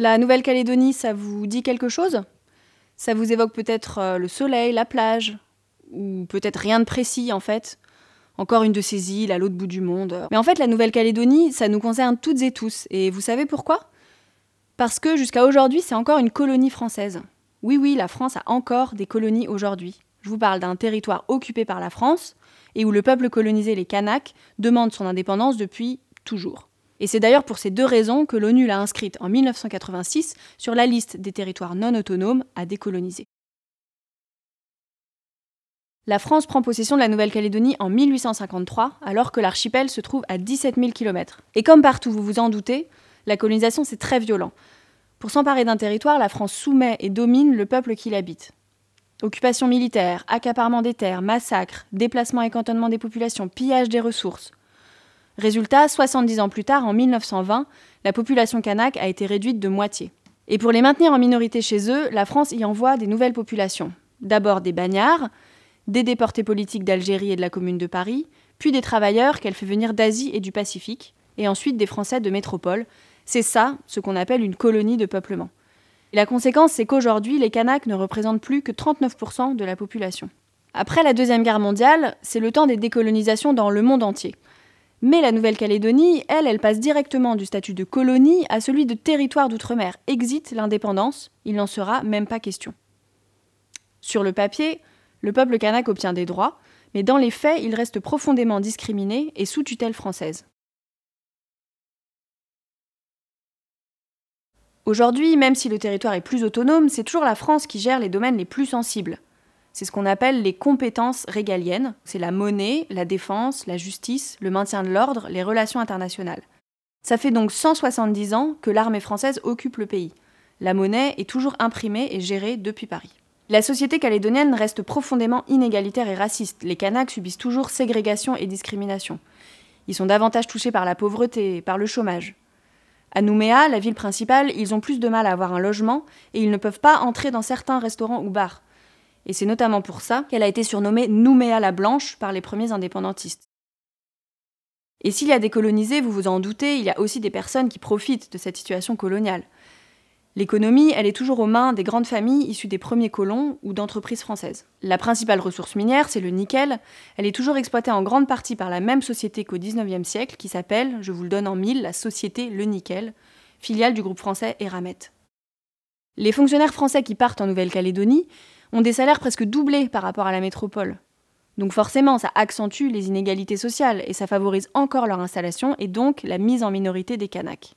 La Nouvelle-Calédonie, ça vous dit quelque chose Ça vous évoque peut-être euh, le soleil, la plage, ou peut-être rien de précis en fait. Encore une de ces îles à l'autre bout du monde. Mais en fait, la Nouvelle-Calédonie, ça nous concerne toutes et tous. Et vous savez pourquoi Parce que jusqu'à aujourd'hui, c'est encore une colonie française. Oui, oui, la France a encore des colonies aujourd'hui. Je vous parle d'un territoire occupé par la France et où le peuple colonisé, les Kanaks, demande son indépendance depuis toujours. Et c'est d'ailleurs pour ces deux raisons que l'ONU l'a inscrite en 1986 sur la liste des territoires non autonomes à décoloniser. La France prend possession de la Nouvelle-Calédonie en 1853, alors que l'archipel se trouve à 17 000 km. Et comme partout, vous vous en doutez, la colonisation c'est très violent. Pour s'emparer d'un territoire, la France soumet et domine le peuple qui l'habite. Occupation militaire, accaparement des terres, massacres, déplacement et cantonnement des populations, pillage des ressources, Résultat, 70 ans plus tard, en 1920, la population kanak a été réduite de moitié. Et pour les maintenir en minorité chez eux, la France y envoie des nouvelles populations. D'abord des bagnards, des déportés politiques d'Algérie et de la Commune de Paris, puis des travailleurs qu'elle fait venir d'Asie et du Pacifique, et ensuite des Français de métropole. C'est ça, ce qu'on appelle une colonie de peuplement. Et la conséquence, c'est qu'aujourd'hui, les Kanaks ne représentent plus que 39% de la population. Après la Deuxième Guerre mondiale, c'est le temps des décolonisations dans le monde entier. Mais la Nouvelle-Calédonie, elle, elle passe directement du statut de colonie à celui de territoire d'outre-mer. Exit l'indépendance, il n'en sera même pas question. Sur le papier, le peuple kanak obtient des droits, mais dans les faits, il reste profondément discriminé et sous tutelle française. Aujourd'hui, même si le territoire est plus autonome, c'est toujours la France qui gère les domaines les plus sensibles. C'est ce qu'on appelle les compétences régaliennes. C'est la monnaie, la défense, la justice, le maintien de l'ordre, les relations internationales. Ça fait donc 170 ans que l'armée française occupe le pays. La monnaie est toujours imprimée et gérée depuis Paris. La société calédonienne reste profondément inégalitaire et raciste. Les Kanaks subissent toujours ségrégation et discrimination. Ils sont davantage touchés par la pauvreté par le chômage. À Nouméa, la ville principale, ils ont plus de mal à avoir un logement et ils ne peuvent pas entrer dans certains restaurants ou bars et c'est notamment pour ça qu'elle a été surnommée Nouméa la Blanche par les premiers indépendantistes. Et s'il y a des colonisés, vous vous en doutez, il y a aussi des personnes qui profitent de cette situation coloniale. L'économie, elle est toujours aux mains des grandes familles issues des premiers colons ou d'entreprises françaises. La principale ressource minière, c'est le nickel. Elle est toujours exploitée en grande partie par la même société qu'au XIXe siècle, qui s'appelle, je vous le donne en mille, la société Le Nickel, filiale du groupe français Eramet. Les fonctionnaires français qui partent en Nouvelle-Calédonie ont des salaires presque doublés par rapport à la métropole. Donc forcément, ça accentue les inégalités sociales et ça favorise encore leur installation et donc la mise en minorité des Kanaks.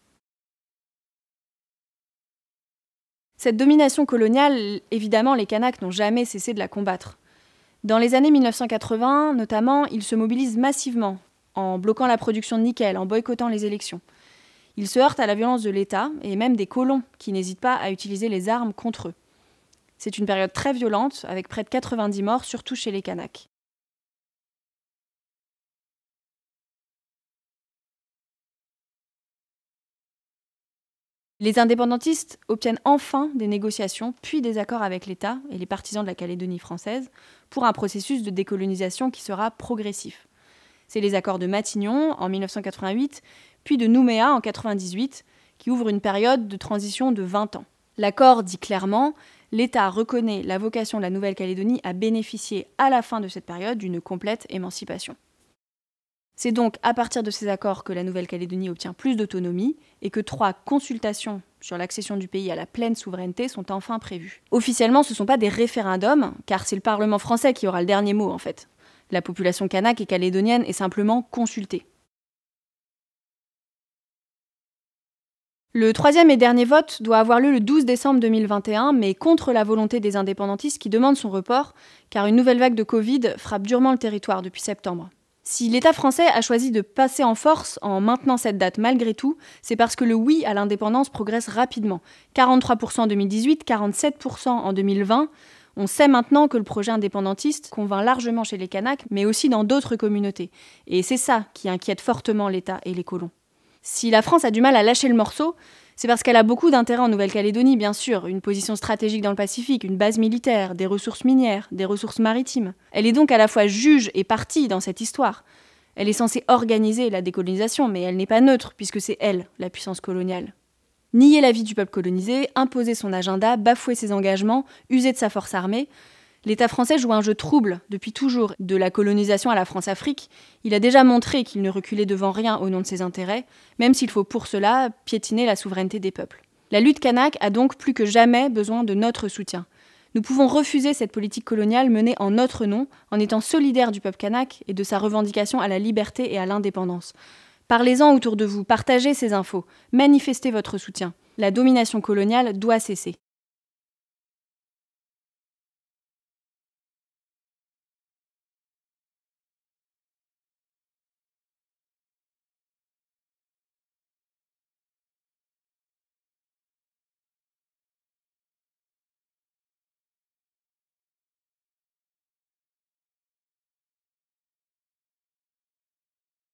Cette domination coloniale, évidemment, les Kanaks n'ont jamais cessé de la combattre. Dans les années 1980, notamment, ils se mobilisent massivement en bloquant la production de nickel, en boycottant les élections. Ils se heurtent à la violence de l'État et même des colons qui n'hésitent pas à utiliser les armes contre eux. C'est une période très violente avec près de 90 morts, surtout chez les Kanaks. Les indépendantistes obtiennent enfin des négociations, puis des accords avec l'État et les partisans de la Calédonie française pour un processus de décolonisation qui sera progressif. C'est les accords de Matignon en 1988, puis de Nouméa en 1998, qui ouvrent une période de transition de 20 ans. L'accord dit clairement l'État reconnaît la vocation de la Nouvelle-Calédonie à bénéficier à la fin de cette période d'une complète émancipation. C'est donc à partir de ces accords que la Nouvelle-Calédonie obtient plus d'autonomie et que trois consultations sur l'accession du pays à la pleine souveraineté sont enfin prévues. Officiellement, ce ne sont pas des référendums, car c'est le Parlement français qui aura le dernier mot en fait. La population kanak et calédonienne est simplement consultée. Le troisième et dernier vote doit avoir lieu le 12 décembre 2021, mais contre la volonté des indépendantistes qui demandent son report, car une nouvelle vague de Covid frappe durement le territoire depuis septembre. Si l'État français a choisi de passer en force en maintenant cette date malgré tout, c'est parce que le oui à l'indépendance progresse rapidement. 43% en 2018, 47% en 2020. On sait maintenant que le projet indépendantiste convainc largement chez les Kanaks, mais aussi dans d'autres communautés. Et c'est ça qui inquiète fortement l'État et les colons. Si la France a du mal à lâcher le morceau, c'est parce qu'elle a beaucoup d'intérêts en Nouvelle-Calédonie, bien sûr, une position stratégique dans le Pacifique, une base militaire, des ressources minières, des ressources maritimes. Elle est donc à la fois juge et partie dans cette histoire. Elle est censée organiser la décolonisation, mais elle n'est pas neutre, puisque c'est elle, la puissance coloniale nier la vie du peuple colonisé, imposer son agenda, bafouer ses engagements, user de sa force armée. L'État français joue un jeu trouble depuis toujours, de la colonisation à la France-Afrique. Il a déjà montré qu'il ne reculait devant rien au nom de ses intérêts, même s'il faut pour cela piétiner la souveraineté des peuples. La lutte kanak a donc plus que jamais besoin de notre soutien. Nous pouvons refuser cette politique coloniale menée en notre nom, en étant solidaires du peuple kanak et de sa revendication à la liberté et à l'indépendance. Parlez-en autour de vous, partagez ces infos, manifestez votre soutien. La domination coloniale doit cesser.